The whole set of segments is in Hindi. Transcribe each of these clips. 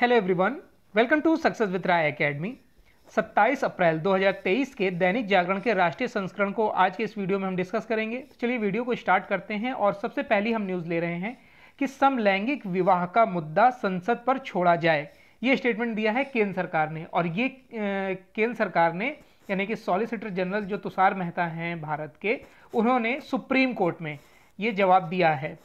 hello everyone welcome to success with Rai academy 27 अप्रैल 2023 के दैनिक जागरण के राष्ट्रीय संस्करण को आज के इस वीडियो में हम डिस्कस करेंगे तो चलिए वीडियो को स्टार्ट करते हैं और सबसे पहली हम न्यूज़ ले रहे हैं कि समलैंगिक विवाह का मुद्दा संसद पर छोड़ा जाए ये स्टेटमेंट दिया है केंद्र सरकार ने और ये केंद्र सरकार ने यानी कि सॉलिसिटर जनरल जो तुषार मेहता हैं भारत के उन्होंने सुप्रीम कोर्ट में ये जवाब दिया है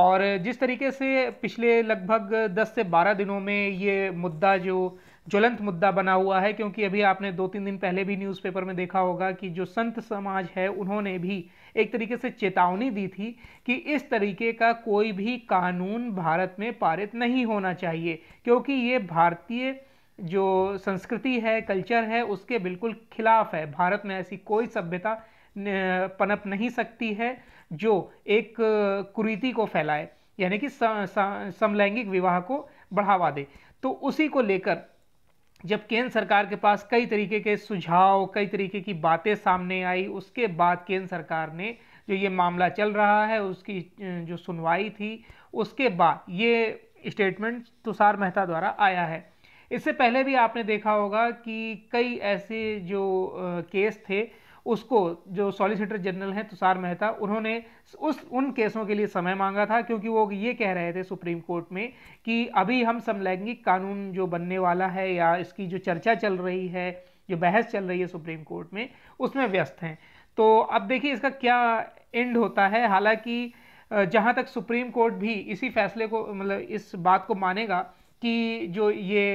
और जिस तरीके से पिछले लगभग 10 से 12 दिनों में ये मुद्दा जो ज्वलंत मुद्दा बना हुआ है क्योंकि अभी आपने दो तीन दिन पहले भी न्यूज़पेपर में देखा होगा कि जो संत समाज है उन्होंने भी एक तरीके से चेतावनी दी थी कि इस तरीके का कोई भी कानून भारत में पारित नहीं होना चाहिए क्योंकि ये भारतीय जो संस्कृति है कल्चर है उसके बिल्कुल खिलाफ है भारत में ऐसी कोई सभ्यता पनप नहीं सकती है जो एक कुरीति को फैलाए यानी कि समलैंगिक विवाह को बढ़ावा दे तो उसी को लेकर जब केंद्र सरकार के पास कई तरीके के सुझाव कई तरीके की बातें सामने आई उसके बाद केंद्र सरकार ने जो ये मामला चल रहा है उसकी जो सुनवाई थी उसके बाद ये स्टेटमेंट तुषार मेहता द्वारा आया है इससे पहले भी आपने देखा होगा कि कई ऐसे जो केस थे उसको जो सॉलिसिटर जनरल हैं तुषार मेहता उन्होंने उस उन केसों के लिए समय मांगा था क्योंकि वो ये कह रहे थे सुप्रीम कोर्ट में कि अभी हम समलैंगिक कानून जो बनने वाला है या इसकी जो चर्चा चल रही है जो बहस चल रही है सुप्रीम कोर्ट में उसमें व्यस्त हैं तो अब देखिए इसका क्या एंड होता है हालांकि जहाँ तक सुप्रीम कोर्ट भी इसी फैसले को मतलब इस बात को मानेगा कि जो ये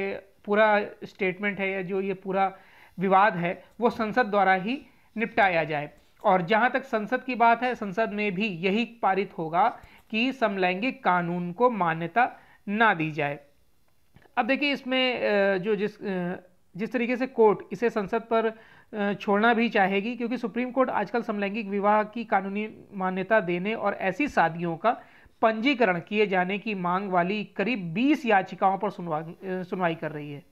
पूरा स्टेटमेंट है या जो ये पूरा विवाद है वो संसद द्वारा ही निपटाया जाए और जहां तक संसद की बात है संसद में भी यही पारित होगा कि समलैंगिक कानून को मान्यता ना दी जाए अब देखिए इसमें जो जिस जिस तरीके से कोर्ट इसे संसद पर छोड़ना भी चाहेगी क्योंकि सुप्रीम कोर्ट आजकल समलैंगिक विवाह की कानूनी मान्यता देने और ऐसी शादियों का पंजीकरण किए जाने की मांग वाली करीब 20 याचिकाओं पर सुनवाई कर रही है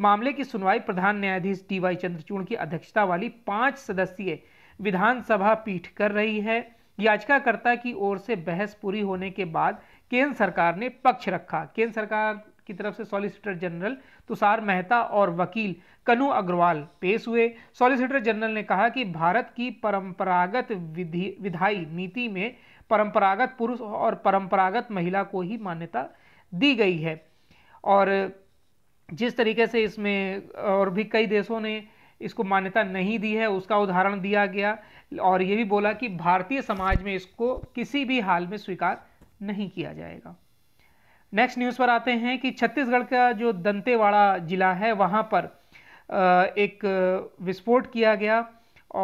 मामले की सुनवाई प्रधान न्यायाधीश डी वाई चंद्रचूड़ की अध्यक्षता वाली पांच सदस्यीय विधानसभा पीठ कर रही है याचिकाकर्ता की ओर से बहस पूरी होने के बाद केंद्र सरकार ने पक्ष रखा केंद्र सरकार की तरफ से सॉलिसिटर जनरल तुषार मेहता और वकील कनु अग्रवाल पेश हुए सॉलिसिटर जनरल ने कहा कि भारत की परंपरागत विधि विधायी नीति में परंपरागत पुरुष और परंपरागत महिला को ही मान्यता दी गई है और जिस तरीके से इसमें और भी कई देशों ने इसको मान्यता नहीं दी है उसका उदाहरण दिया गया और ये भी बोला कि भारतीय समाज में इसको किसी भी हाल में स्वीकार नहीं किया जाएगा नेक्स्ट न्यूज़ पर आते हैं कि छत्तीसगढ़ का जो दंतेवाड़ा ज़िला है वहाँ पर एक विस्फोट किया गया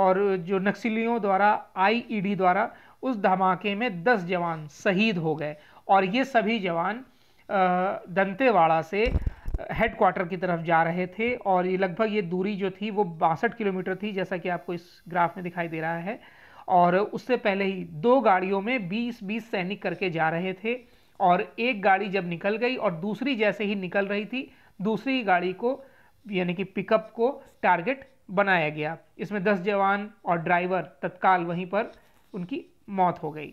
और जो नक्सलियों द्वारा आईईडी e द्वारा उस धमाके में 10 जवान शहीद हो गए और ये सभी जवान दंतेवाड़ा से हेडक्वार्टर की तरफ जा रहे थे और ये लगभग ये दूरी जो थी वो बासठ किलोमीटर थी जैसा कि आपको इस ग्राफ में दिखाई दे रहा है और उससे पहले ही दो गाड़ियों में 20-20 सैनिक करके जा रहे थे और एक गाड़ी जब निकल गई और दूसरी जैसे ही निकल रही थी दूसरी गाड़ी को यानी कि पिकअप को टारगेट बनाया गया इसमें दस जवान और ड्राइवर तत्काल वहीं पर उनकी मौत हो गई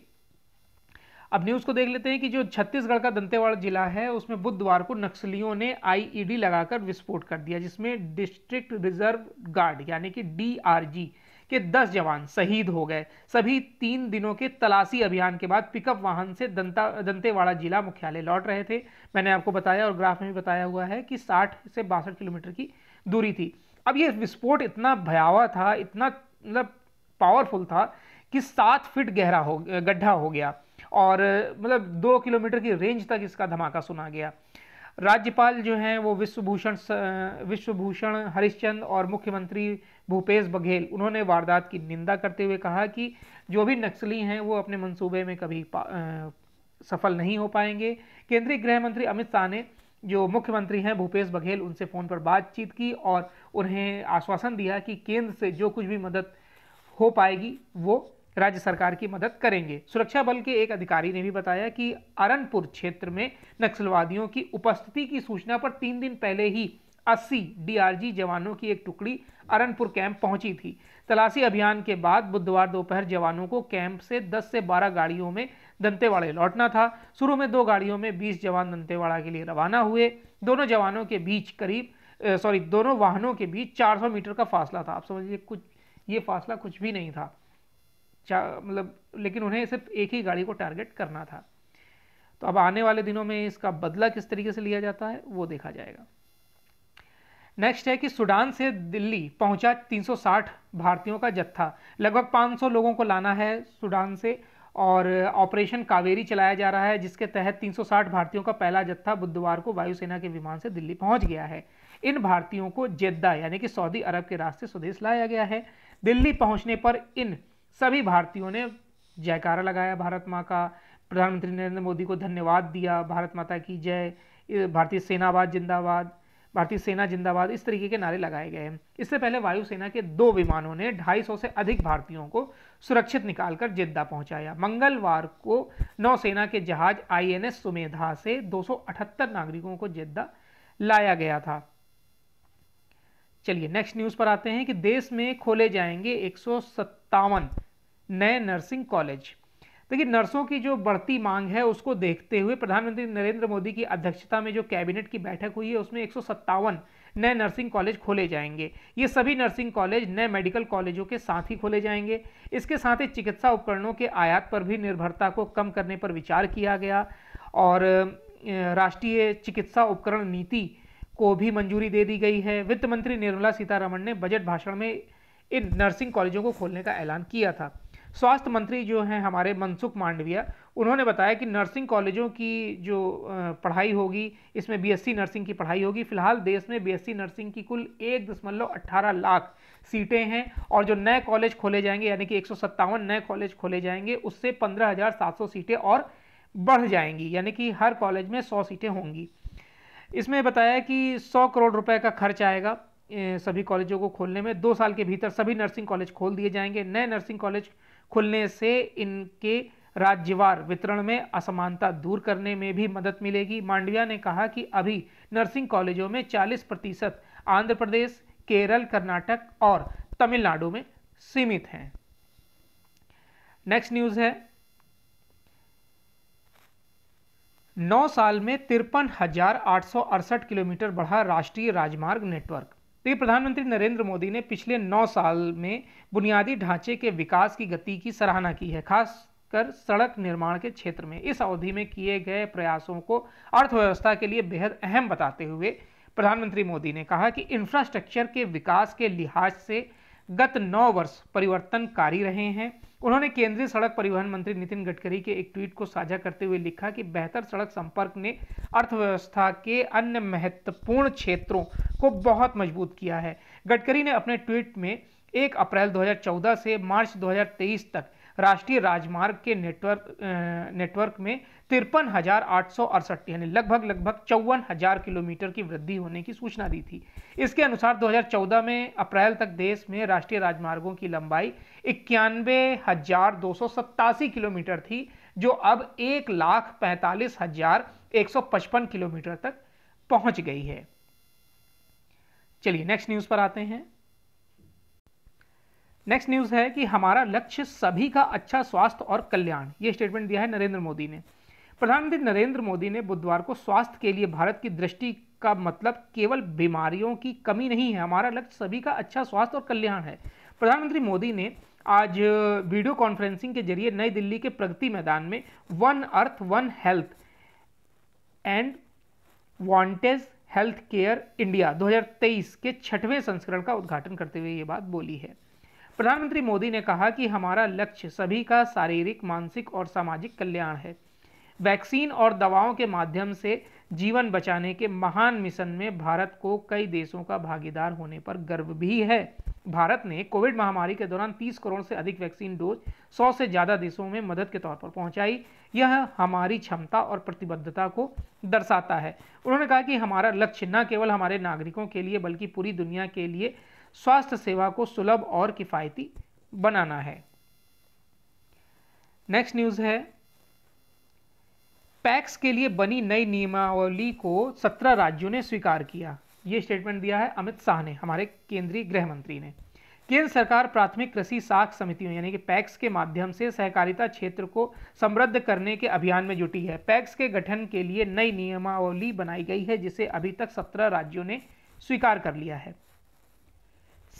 अब न्यूज़ को देख लेते हैं कि जो छत्तीसगढ़ का दंतेवाड़ा जिला है उसमें बुधवार को नक्सलियों ने आईईडी e लगाकर विस्फोट कर दिया जिसमें डिस्ट्रिक्ट रिजर्व गार्ड यानी कि डीआरजी के 10 जवान शहीद हो गए सभी तीन दिनों के तलाशी अभियान के बाद पिकअप वाहन से दंता दंतेवाड़ा जिला मुख्यालय लौट रहे थे मैंने आपको बताया और ग्राफ में भी बताया हुआ है कि साठ से बासठ किलोमीटर की दूरी थी अब ये विस्फोट इतना भयावह था इतना मतलब पावरफुल था कि सात फीट गहरा हो गड्ढा हो गया और मतलब दो किलोमीटर की रेंज तक इसका धमाका सुना गया राज्यपाल जो हैं वो विश्वभूषण विश्वभूषण हरिश्चंद और मुख्यमंत्री भूपेश बघेल उन्होंने वारदात की निंदा करते हुए कहा कि जो भी नक्सली हैं वो अपने मंसूबे में कभी आ, सफल नहीं हो पाएंगे केंद्रीय गृह मंत्री अमित शाह ने जो मुख्यमंत्री हैं भूपेश बघेल उनसे फ़ोन पर बातचीत की और उन्हें आश्वासन दिया कि केंद्र से जो कुछ भी मदद हो पाएगी वो राज्य सरकार की मदद करेंगे सुरक्षा बल के एक अधिकारी ने भी बताया कि अरनपुर क्षेत्र में नक्सलवादियों की उपस्थिति की सूचना पर तीन दिन पहले ही 80 डीआरजी जवानों की एक टुकड़ी अरनपुर कैंप पहुंची थी तलाशी अभियान के बाद बुधवार दोपहर जवानों को कैंप से 10 से 12 गाड़ियों में दंतेवाड़े लौटना था शुरू में दो गाड़ियों में 20 जवान दंतेवाड़ा के लिए रवाना हुए दोनों जवानों के बीच करीब सॉरी दोनों वाहनों के बीच 400 मीटर का फासला था आप समझिए कुछ ये फासला कुछ भी नहीं था मतलब लेकिन उन्हें सिर्फ एक ही गाड़ी को टारगेट करना था तो अब आने वाले दिनों में इसका बदला किस तरीके से लिया जाता है वो देखा जाएगा नेक्स्ट है कि सूडान से दिल्ली पहुंचा 360 भारतीयों का जत्था लगभग 500 लोगों को लाना है सूडान से और ऑपरेशन कावेरी चलाया जा रहा है जिसके तहत 360 भारतीयों का पहला जत्था बुधवार को वायुसेना के विमान से दिल्ली पहुंच गया है इन भारतीयों को जेद्दा यानी कि सऊदी अरब के रास्ते स्वदेश लाया गया है दिल्ली पहुंचने पर इन सभी भारतीयों ने जयकारा लगाया भारत माँ का प्रधानमंत्री नरेंद्र मोदी को धन्यवाद दिया भारत माता की जय भारतीय सेनावाद जिंदाबाद भारतीय सेना जिंदाबाद इस तरीके के नारे लगाए गए हैं इससे पहले वायुसेना के दो विमानों ने 250 से अधिक भारतीयों को सुरक्षित निकालकर जिद्दा पहुंचाया मंगलवार को नौसेना के जहाज आईएनएस सुमेधा से 278 नागरिकों को जिद्दा लाया गया था चलिए नेक्स्ट न्यूज़ पर आते हैं कि देश में खोले जाएंगे एक नए नर्सिंग कॉलेज देखिए नर्सों की जो बढ़ती मांग है उसको देखते हुए प्रधानमंत्री नरेंद्र मोदी की अध्यक्षता में जो कैबिनेट की बैठक हुई है उसमें एक नए नर्सिंग कॉलेज खोले जाएंगे ये सभी नर्सिंग कॉलेज नए मेडिकल कॉलेजों के साथ ही खोले जाएंगे इसके साथ ही चिकित्सा उपकरणों के आयात पर भी निर्भरता को कम करने पर विचार किया गया और राष्ट्रीय चिकित्सा उपकरण नीति को भी मंजूरी दे दी गई है वित्त मंत्री निर्मला सीतारमण ने बजट भाषण में इन नर्सिंग कॉलेजों को खोलने का ऐलान किया था स्वास्थ्य मंत्री जो हैं हमारे मनसुख मांडविया उन्होंने बताया कि नर्सिंग कॉलेजों की जो पढ़ाई होगी इसमें बीएससी नर्सिंग की पढ़ाई होगी फिलहाल देश में बीएससी नर्सिंग की कुल एक दशमलव अट्ठारह लाख सीटें हैं और जो नए कॉलेज खोले जाएंगे यानी कि एक नए कॉलेज खोले जाएंगे उससे पंद्रह सीटें और बढ़ जाएंगी यानी कि हर कॉलेज में सौ सीटें होंगी इसमें बताया कि सौ करोड़ रुपए का खर्च आएगा सभी कॉलेजों को खोलने में दो साल के भीतर सभी नर्सिंग कॉलेज खोल दिए जाएंगे नए नर्सिंग कॉलेज खुलने से इनके राज्यवार वितरण में असमानता दूर करने में भी मदद मिलेगी मांडविया ने कहा कि अभी नर्सिंग कॉलेजों में 40 प्रतिशत आंध्र प्रदेश केरल कर्नाटक और तमिलनाडु में सीमित हैं नेक्स्ट न्यूज है नौ साल में तिरपन हजार आठ सौ अड़सठ किलोमीटर बढ़ा राष्ट्रीय राजमार्ग नेटवर्क तो ये प्रधानमंत्री नरेंद्र मोदी ने पिछले नौ साल में बुनियादी ढांचे के विकास की गति की सराहना की है खास कर सड़क निर्माण के क्षेत्र में इस अवधि में किए गए प्रयासों को अर्थव्यवस्था के लिए बेहद अहम बताते हुए प्रधानमंत्री मोदी ने कहा कि इंफ्रास्ट्रक्चर के विकास के लिहाज से गत नौ वर्ष परिवर्तनकारी रहे हैं उन्होंने केंद्रीय सड़क परिवहन मंत्री नितिन गडकरी के एक ट्वीट को साझा करते हुए लिखा कि बेहतर सड़क संपर्क ने अर्थव्यवस्था के अन्य महत्वपूर्ण क्षेत्रों को बहुत मजबूत किया है गडकरी ने अपने ट्वीट में 1 अप्रैल 2014 से मार्च 2023 तक राष्ट्रीय राजमार्ग के नेटवर्क नेटवर्क में तिरपन हजार आठ सौ अड़सठ यानी लगभग लगभग चौवन हजार किलोमीटर की वृद्धि होने की सूचना दी थी इसके अनुसार 2014 में अप्रैल तक देश में राष्ट्रीय राजमार्गों की लंबाई इक्यानवे हजार दो सौ सत्तासी किलोमीटर थी जो अब एक लाख पैंतालीस हजार एक सौ पचपन किलोमीटर तक पहुंच गई है चलिए नेक्स्ट न्यूज़ पर आते हैं नेक्स्ट न्यूज़ है कि हमारा लक्ष्य सभी का अच्छा स्वास्थ्य और कल्याण ये स्टेटमेंट दिया है नरेंद्र मोदी ने प्रधानमंत्री नरेंद्र मोदी ने बुधवार को स्वास्थ्य के लिए भारत की दृष्टि का मतलब केवल बीमारियों की कमी नहीं है हमारा लक्ष्य सभी का अच्छा स्वास्थ्य और कल्याण है प्रधानमंत्री मोदी ने आज वीडियो कॉन्फ्रेंसिंग के जरिए नई दिल्ली के प्रगति मैदान में one earth one health and vantage healthcare India 2023 के छठवें संस्करण का उद्घाटन करते हुए ये बात बोली है प्रधानमंत्री मोदी ने कहा कि हमारा लक्ष्य सभी का शारीरिक मानसिक और सामाजिक कल्याण है वैक्सीन और दवाओं के माध्यम से जीवन बचाने के महान मिशन में भारत को कई देशों का भागीदार होने पर गर्व भी है भारत ने कोविड महामारी के दौरान 30 करोड़ से अधिक वैक्सीन डोज 100 से ज़्यादा देशों में मदद के तौर पर पहुंचाई यह हमारी क्षमता और प्रतिबद्धता को दर्शाता है उन्होंने कहा कि हमारा लक्ष्य न केवल हमारे नागरिकों के लिए बल्कि पूरी दुनिया के लिए स्वास्थ्य सेवा को सुलभ और किफ़ायती बनाना है नेक्स्ट न्यूज़ है पैक्स के लिए बनी नई नियमावली को सत्रह राज्यों ने स्वीकार किया ये स्टेटमेंट दिया है अमित शाह ने हमारे केंद्रीय गृह मंत्री ने केंद्र सरकार प्राथमिक कृषि साख समितियों यानी कि पैक्स के माध्यम से सहकारिता क्षेत्र को समृद्ध करने के अभियान में जुटी है पैक्स के गठन के लिए नई नियमावली बनाई गई है जिसे अभी तक सत्रह राज्यों ने स्वीकार कर लिया है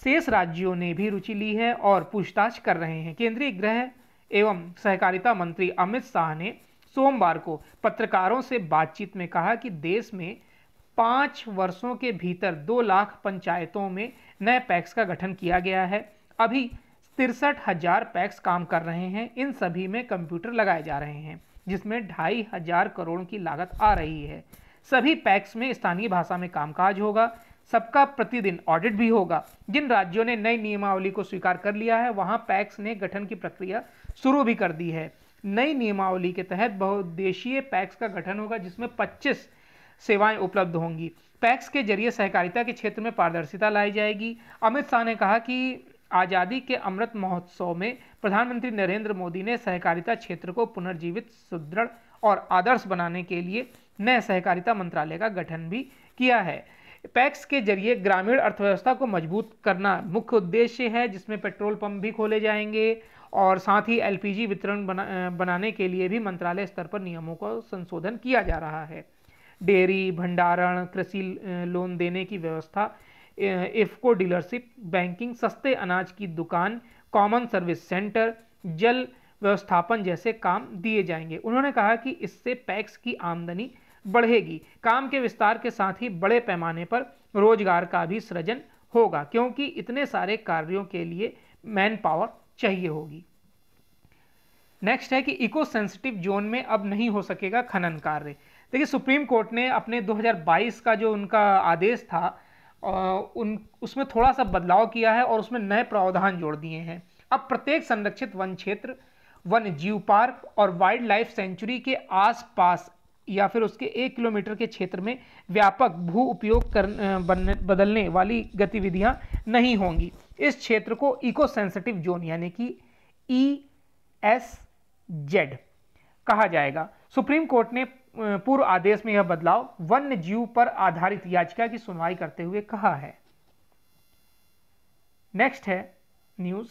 शेष राज्यों ने भी रुचि ली है और पूछताछ कर रहे हैं केंद्रीय गृह एवं सहकारिता मंत्री अमित शाह ने सोमवार को पत्रकारों से बातचीत में कहा कि देश में पाँच वर्षों के भीतर दो लाख पंचायतों में नए पैक्स का गठन किया गया है अभी तिरसठ हजार पैक्स काम कर रहे हैं इन सभी में कंप्यूटर लगाए जा रहे हैं जिसमें ढाई हजार करोड़ की लागत आ रही है सभी पैक्स में स्थानीय भाषा में कामकाज होगा सबका प्रतिदिन ऑडिट भी होगा जिन राज्यों ने नई नियमावली को स्वीकार कर लिया है वहां पैक्स ने गठन की प्रक्रिया शुरू भी कर दी है नई नियमावली के तहत बहुउद्देशीय पैक्स का गठन होगा जिसमें 25 सेवाएं उपलब्ध होंगी पैक्स के जरिए सहकारिता के क्षेत्र में पारदर्शिता लाई जाएगी अमित शाह ने कहा कि आज़ादी के अमृत महोत्सव में प्रधानमंत्री नरेंद्र मोदी ने सहकारिता क्षेत्र को पुनर्जीवित सुदृढ़ और आदर्श बनाने के लिए नए सहकारिता मंत्रालय का गठन भी किया है पैक्स के जरिए ग्रामीण अर्थव्यवस्था को मजबूत करना मुख्य उद्देश्य है जिसमें पेट्रोल पंप भी खोले जाएंगे और साथ ही एलपीजी वितरण बना बनाने के लिए भी मंत्रालय स्तर पर नियमों का संशोधन किया जा रहा है डेयरी भंडारण कृषि लोन देने की व्यवस्था इफको डीलरशिप बैंकिंग सस्ते अनाज की दुकान कॉमन सर्विस सेंटर जल व्यवस्थापन जैसे काम दिए जाएंगे उन्होंने कहा कि इससे पैक्स की आमदनी बढ़ेगी काम के विस्तार के साथ ही बड़े पैमाने पर रोजगार का भी सृजन होगा क्योंकि इतने सारे कार्यों के लिए मैन पावर चाहिए होगी नेक्स्ट है कि इको सेंसिटिव जोन में अब नहीं हो सकेगा खनन कार्य देखिए सुप्रीम कोर्ट ने अपने 2022 का जो उनका आदेश था उन उसमें थोड़ा सा बदलाव किया है और उसमें नए प्रावधान जोड़ दिए हैं अब प्रत्येक संरक्षित वन क्षेत्र वन जीव पार्क और वाइल्ड लाइफ सेंचुरी के आसपास या फिर उसके एक किलोमीटर के क्षेत्र में व्यापक भू उपयोग कर बदलने वाली गतिविधियां नहीं होंगी इस क्षेत्र को इको सेंसिटिव जोन यानी कि ई एस जेड कहा जाएगा सुप्रीम कोर्ट ने पूर्व आदेश में यह बदलाव वन्य जीव पर आधारित याचिका की सुनवाई करते हुए कहा है नेक्स्ट है न्यूज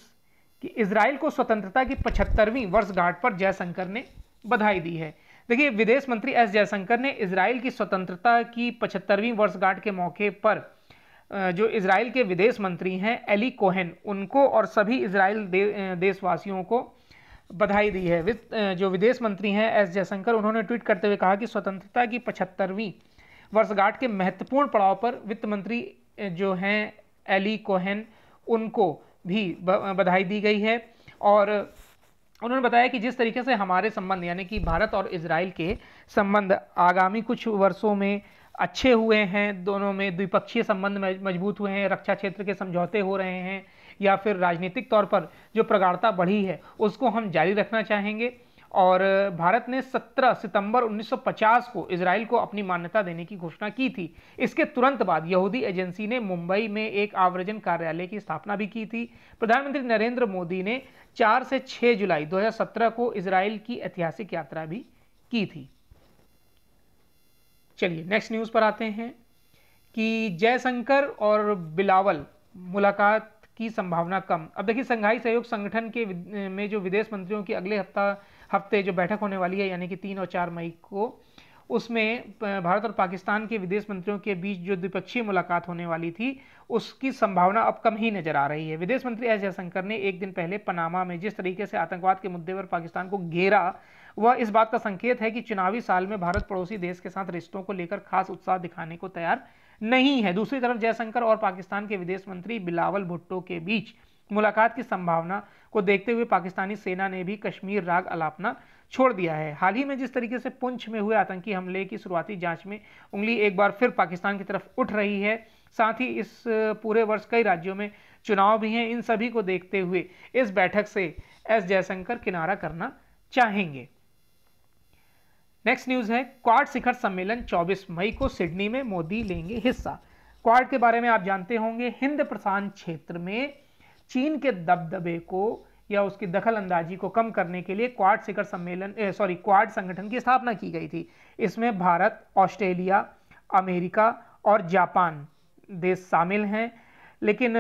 कि इसराइल को स्वतंत्रता की पचहत्तरवीं वर्षगांठ पर जयशंकर ने बधाई दी है देखिए विदेश मंत्री एस जयशंकर ने इसराइल की स्वतंत्रता की पचहत्तरवीं वर्षगांठ के मौके पर जो इसराइल के विदेश मंत्री हैं एली कोहेन उनको और सभी इसराइल दे, देशवासियों को बधाई दी है जो विदेश मंत्री हैं एस जयशंकर उन्होंने ट्वीट करते हुए कहा कि स्वतंत्रता की पचहत्तरवीं वर्षगांठ के महत्वपूर्ण पड़ाव पर वित्त मंत्री जो हैं एली कोहेन उनको भी बधाई दी गई है और उन्होंने बताया कि जिस तरीके से हमारे संबंध यानी कि भारत और इसराइल के संबंध आगामी कुछ वर्षों में अच्छे हुए हैं दोनों में द्विपक्षीय संबंध मजबूत हुए हैं रक्षा क्षेत्र के समझौते हो रहे हैं या फिर राजनीतिक तौर पर जो प्रगाढ़ता बढ़ी है उसको हम जारी रखना चाहेंगे और भारत ने 17 सितंबर 1950 को इसराइल को अपनी मान्यता देने की घोषणा की थी इसके तुरंत बाद यहूदी एजेंसी ने मुंबई में एक आवर्जन कार्यालय की स्थापना भी की थी प्रधानमंत्री नरेंद्र मोदी ने 4 से 6 जुलाई 2017 को इसराइल की ऐतिहासिक यात्रा भी की थी चलिए नेक्स्ट न्यूज़ पर आते हैं कि जयशंकर और बिलावल मुलाकात की संभावना कम अब देखिए संघाई सहयोग संगठन के में जो विदेश मंत्रियों की अगले हफ्ता हफ्ते जो बैठक होने वाली है यानी कि तीन और चार मई को उसमें भारत और पाकिस्तान के विदेश मंत्रियों के बीच जो द्विपक्षीय मुलाकात होने वाली थी उसकी संभावना अब कम ही नजर आ रही है विदेश मंत्री एस जयशंकर ने एक दिन पहले पनामा में जिस तरीके से आतंकवाद के मुद्दे पर पाकिस्तान को घेरा वह इस बात का संकेत है कि चुनावी साल में भारत पड़ोसी देश के साथ रिश्तों को लेकर खास उत्साह दिखाने को तैयार नहीं है दूसरी तरफ जयशंकर और पाकिस्तान के विदेश मंत्री बिलावल भुट्टो के बीच मुलाकात की संभावना को देखते हुए पाकिस्तानी सेना ने भी कश्मीर राग अलापना छोड़ दिया है हाल ही में जिस तरीके से पुंछ में हुए आतंकी हमले की शुरुआती जांच में उंगली एक बार फिर पाकिस्तान की तरफ उठ रही है साथ ही इस पूरे वर्ष कई राज्यों में चुनाव भी हैं इन सभी को देखते हुए इस बैठक से एस जयशंकर किनारा करना चाहेंगे नेक्स्ट न्यूज़ है क्वाड शिखर सम्मेलन 24 मई को सिडनी में मोदी लेंगे हिस्सा क्वाड के बारे में आप जानते होंगे हिंद प्रशांत क्षेत्र में चीन के दबदबे को या उसकी दखल अंदाजी को कम करने के लिए क्वाड शिखर सम्मेलन सॉरी क्वाड संगठन की स्थापना की गई थी इसमें भारत ऑस्ट्रेलिया अमेरिका और जापान देश शामिल हैं लेकिन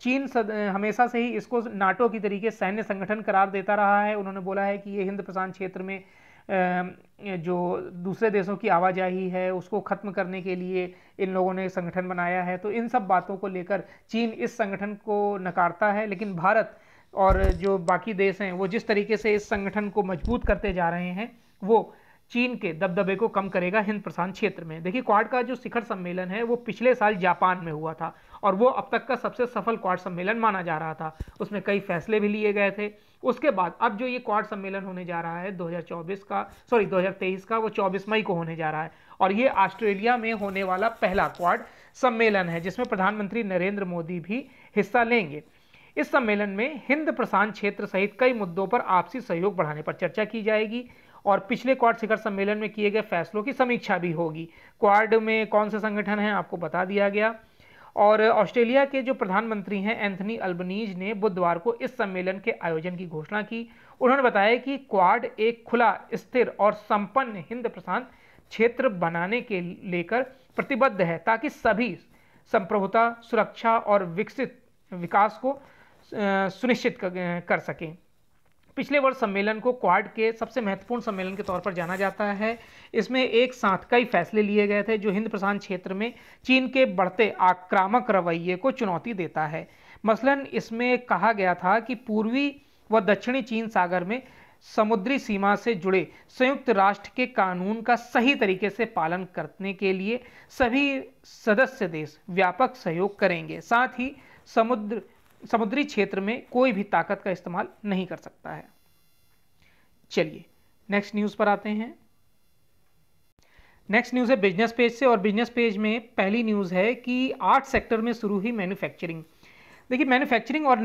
चीन सद, हमेशा से ही इसको नाटो की तरीके सैन्य संगठन करार देता रहा है उन्होंने बोला है कि ये हिंद प्रशांत क्षेत्र में जो दूसरे देशों की आवाजाही है उसको ख़त्म करने के लिए इन लोगों ने संगठन बनाया है तो इन सब बातों को लेकर चीन इस संगठन को नकारता है लेकिन भारत और जो बाकी देश हैं वो जिस तरीके से इस संगठन को मजबूत करते जा रहे हैं वो चीन के दबदबे को कम करेगा हिंद प्रशांत क्षेत्र में देखिए क्वाड का जो शिखर सम्मेलन है वो पिछले साल जापान में हुआ था और वो अब तक का सबसे सफल क्वाड सम्मेलन माना जा रहा था उसमें कई फैसले भी लिए गए थे उसके बाद अब जो ये क्वाड सम्मेलन होने जा रहा है 2024 का सॉरी 2023 का वो 24 मई को होने जा रहा है और ये ऑस्ट्रेलिया में होने वाला पहला क्वाड सम्मेलन है जिसमें प्रधानमंत्री नरेंद्र मोदी भी हिस्सा लेंगे इस सम्मेलन में हिंद प्रशांत क्षेत्र सहित कई मुद्दों पर आपसी सहयोग बढ़ाने पर चर्चा की जाएगी और पिछले क्वाड शिखर सम्मेलन में किए गए फैसलों की समीक्षा भी होगी क्वाड में कौन से संगठन हैं आपको बता दिया गया और ऑस्ट्रेलिया के जो प्रधानमंत्री हैं एंथनी अल्बनीज ने बुधवार को इस सम्मेलन के आयोजन की घोषणा की उन्होंने बताया कि क्वाड एक खुला स्थिर और संपन्न हिंद प्रशांत क्षेत्र बनाने के लेकर प्रतिबद्ध है ताकि सभी संप्रभुता सुरक्षा और विकसित विकास को सुनिश्चित कर, कर सकें पिछले वर्ष सम्मेलन को क्वाड के सबसे महत्वपूर्ण सम्मेलन के तौर पर जाना जाता है इसमें एक साथ कई फैसले लिए गए थे जो हिंद प्रशांत क्षेत्र में चीन के बढ़ते आक्रामक रवैये को चुनौती देता है मसलन इसमें कहा गया था कि पूर्वी व दक्षिणी चीन सागर में समुद्री सीमा से जुड़े संयुक्त राष्ट्र के कानून का सही तरीके से पालन करने के लिए सभी सदस्य देश व्यापक सहयोग करेंगे साथ ही समुद्र समुद्री क्षेत्र में कोई भी ताकत का इस्तेमाल नहीं कर सकता है चलिए नेक्स्ट न्यूज़ पर आते हैं नेक्स्ट न्यूज़ है बिजनेस पेज से और बिजनेस पेज में पहली न्यूज़ है कि आर्ट सेक्टर में शुरू हुई मैन्युफैक्चरिंग देखिए मैन्युफैक्चरिंग और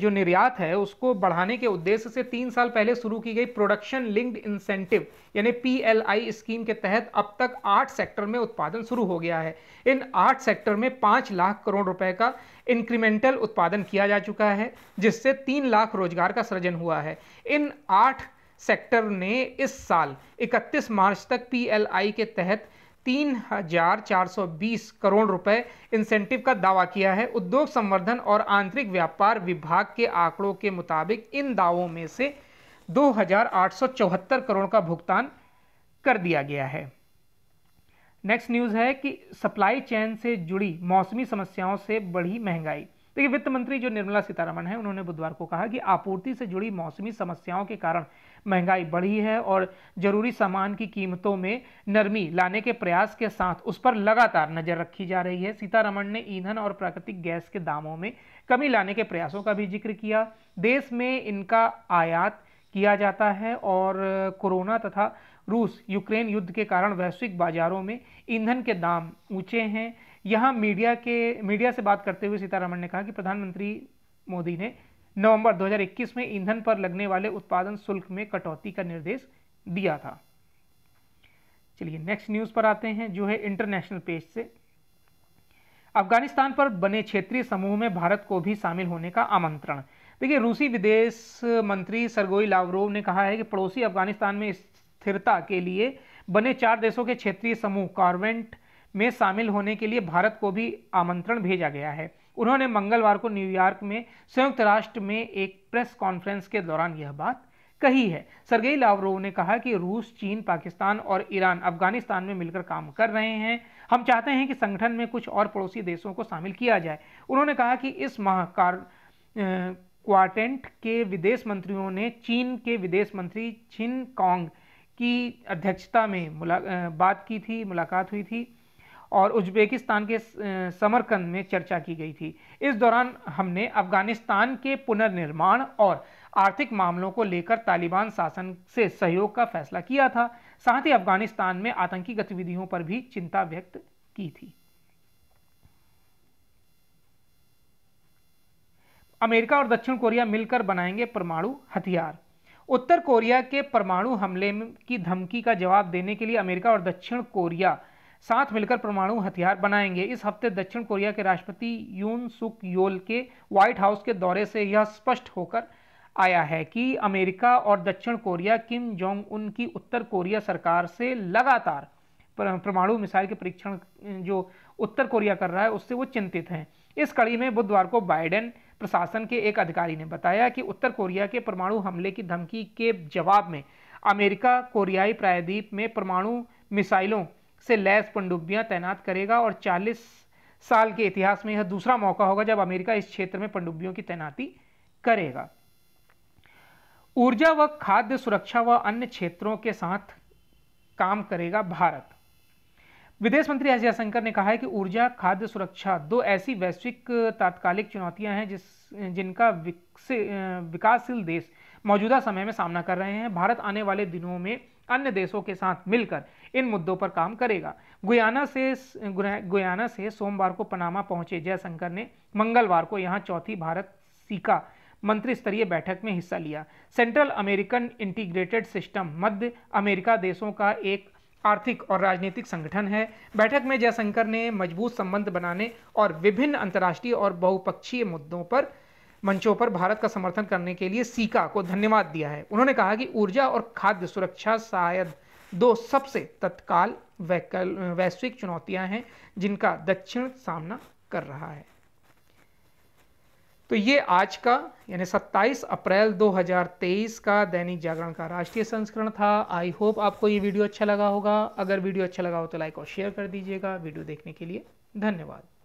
जो निर्यात है उसको बढ़ाने के उद्देश्य से तीन साल पहले शुरू की गई प्रोडक्शन लिंक्ड इंसेंटिव यानी पीएलआई स्कीम के तहत अब तक आठ सेक्टर में उत्पादन शुरू हो गया है इन आठ सेक्टर में पाँच लाख करोड़ रुपए का इंक्रीमेंटल उत्पादन किया जा चुका है जिससे तीन लाख रोजगार का सृजन हुआ है इन आठ सेक्टर ने इस साल 31 मार्च तक पीएलआई के तहत तीन हजार चार सौ बीस करोड़ रुपए इंसेंटिव का दावा किया है उद्योग संवर्धन और आंतरिक व्यापार विभाग के आंकड़ों के मुताबिक इन दावों में से दो हजार आठ सौ चौहत्तर करोड़ का भुगतान कर दिया गया है नेक्स्ट न्यूज़ है कि सप्लाई चेन से जुड़ी मौसमी समस्याओं से बढ़ी महंगाई देखिए वित्त मंत्री जो निर्मला सीतारमण है उन्होंने बुधवार को कहा कि आपूर्ति से जुड़ी मौसमी समस्याओं के कारण महंगाई बढ़ी है और जरूरी सामान की कीमतों में नरमी लाने के प्रयास के साथ उस पर लगातार नजर रखी जा रही है सीतारमण ने ईंधन और प्राकृतिक गैस के दामों में कमी लाने के प्रयासों का भी जिक्र किया देश में इनका आयात किया जाता है और कोरोना तथा रूस यूक्रेन युद्ध के कारण वैश्विक बाजारों में ईंधन के दाम ऊंचे हैं यहाँ मीडिया के मीडिया से बात करते हुए सीतारमण ने कहा कि प्रधानमंत्री मोदी ने नवंबर 2021 में ईंधन पर लगने वाले उत्पादन शुल्क में कटौती का निर्देश दिया था चलिए नेक्स्ट न्यूज़ पर आते हैं जो है इंटरनेशनल पेज से अफगानिस्तान पर बने क्षेत्रीय समूह में भारत को भी शामिल होने का आमंत्रण देखिए रूसी विदेश मंत्री सरगोई लावरोव ने कहा है कि पड़ोसी अफगानिस्तान में स्थिरता के लिए बने चार देशों के क्षेत्रीय समूह कार्वेंट में शामिल होने के लिए भारत को भी आमंत्रण भेजा गया है उन्होंने मंगलवार को न्यूयॉर्क में संयुक्त राष्ट्र में एक प्रेस कॉन्फ्रेंस के दौरान यह बात कही है सरगेई लावरोव ने कहा कि रूस चीन पाकिस्तान और ईरान अफगानिस्तान में मिलकर काम कर रहे हैं हम चाहते हैं कि संगठन में कुछ और पड़ोसी देशों को शामिल किया जाए उन्होंने कहा कि इस माह कार के विदेश मंत्रियों ने चीन के विदेश मंत्री छिन कांग की अध्यक्षता में बात की थी मुलाकात हुई थी और उज्बेकिस्तान के समरकंद में चर्चा की गई थी इस दौरान हमने अफगानिस्तान के पुनर्निर्माण और आर्थिक मामलों को लेकर तालिबान शासन से सहयोग का फैसला किया था साथ ही अफगानिस्तान में आतंकी गतिविधियों पर भी चिंता व्यक्त की थी अमेरिका और दक्षिण कोरिया मिलकर बनाएंगे परमाणु हथियार उत्तर कोरिया के परमाणु हमले की धमकी का जवाब देने के लिए अमेरिका और दक्षिण कोरिया साथ मिलकर परमाणु हथियार बनाएंगे इस हफ्ते दक्षिण कोरिया के राष्ट्रपति यून सुक योल के व्हाइट हाउस के दौरे से यह स्पष्ट होकर आया है कि अमेरिका और दक्षिण कोरिया किम जोंग उन की उत्तर कोरिया सरकार से लगातार परमाणु मिसाइल के परीक्षण जो उत्तर कोरिया कर रहा है उससे वो चिंतित हैं इस कड़ी में बुधवार को बाइडेन प्रशासन के एक अधिकारी ने बताया कि उत्तर कोरिया के परमाणु हमले की धमकी के जवाब में अमेरिका कोरियाई प्रायद्वीप में परमाणु मिसाइलों से लैस पनडुब्बियां तैनात करेगा और 40 साल के इतिहास में यह दूसरा मौका होगा जब अमेरिका इस क्षेत्र में पनडुब्बियों की तैनाती करेगा ऊर्जा व खाद्य सुरक्षा व अन्य क्षेत्रों के साथ काम करेगा भारत विदेश मंत्री एस जयशंकर ने कहा है कि ऊर्जा खाद्य सुरक्षा दो ऐसी वैश्विक तात्कालिक चुनौतियां हैं जिस जिनका विकसित विकासशील देश मौजूदा समय में सामना कर रहे हैं भारत आने वाले दिनों में अन्य देशों के साथ मिलकर इन मुद्दों पर काम करेगा गुयाना से गुयाना से सोमवार को पनामा पहुंचे जयशंकर ने मंगलवार को यहां चौथी भारत सीका मंत्री स्तरीय बैठक में हिस्सा लिया सेंट्रल अमेरिकन इंटीग्रेटेड सिस्टम मध्य अमेरिका देशों का एक आर्थिक और राजनीतिक संगठन है बैठक में जयशंकर ने मजबूत संबंध बनाने और विभिन्न अंतर्राष्ट्रीय और बहुपक्षीय मुद्दों पर मंचों पर भारत का समर्थन करने के लिए सीका को धन्यवाद दिया है उन्होंने कहा कि ऊर्जा और खाद्य सुरक्षा शायद दो सबसे तत्काल वैश्विक चुनौतियां हैं जिनका दक्षिण सामना कर रहा है तो ये आज का यानी 27 अप्रैल 2023 का दैनिक जागरण का राष्ट्रीय संस्करण था आई होप आपको ये वीडियो अच्छा लगा होगा अगर वीडियो अच्छा लगा हो तो लाइक और शेयर कर दीजिएगा वीडियो देखने के लिए धन्यवाद